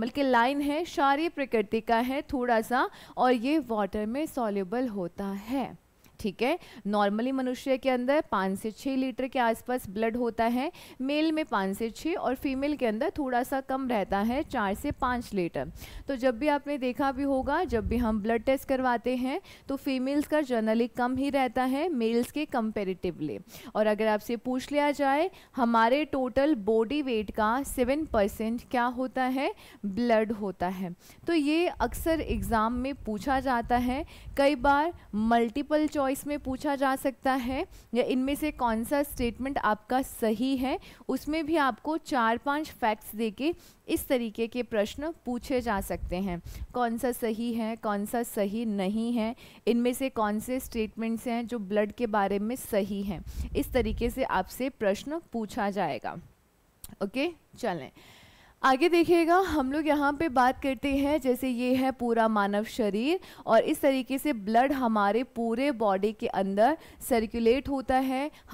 बल्कि लाइन है शारी प्रकृति का है थोड़ा सा और ये वाटर में सॉल्यूबल होता है ठीक है नॉर्मली मनुष्य के अंदर पाँच से छः लीटर के आसपास ब्लड होता है मेल में पाँच से छः और फीमेल के अंदर थोड़ा सा कम रहता है चार से पाँच लीटर तो जब भी आपने देखा भी होगा जब भी हम ब्लड टेस्ट करवाते हैं तो फीमेल्स का जनरली कम ही रहता है मेल्स के कंपेरेटिवली और अगर आपसे पूछ लिया जाए हमारे टोटल बॉडी वेट का सेवन क्या होता है ब्लड होता है तो ये अक्सर एग्ज़ाम में पूछा जाता है कई बार मल्टीपल चॉइस चॉइस में पूछा जा सकता है या इनमें से कौन सा स्टेटमेंट आपका सही है उसमें भी आपको चार पांच फैक्ट्स देके इस तरीके के प्रश्न पूछे जा सकते हैं कौन सा सही है कौन सा सही नहीं है इनमें से कौन से स्टेटमेंट्स हैं जो ब्लड के बारे में सही हैं इस तरीके से आपसे प्रश्न पूछा जाएगा ओके चलें आगे देखिएगा हम लोग यहाँ पे बात करते हैं जैसे ये है पूरा मानव शरीर और इस तरीके से ब्लड हमारे पूरे बॉडी के अंदर सर्कुलेट होता है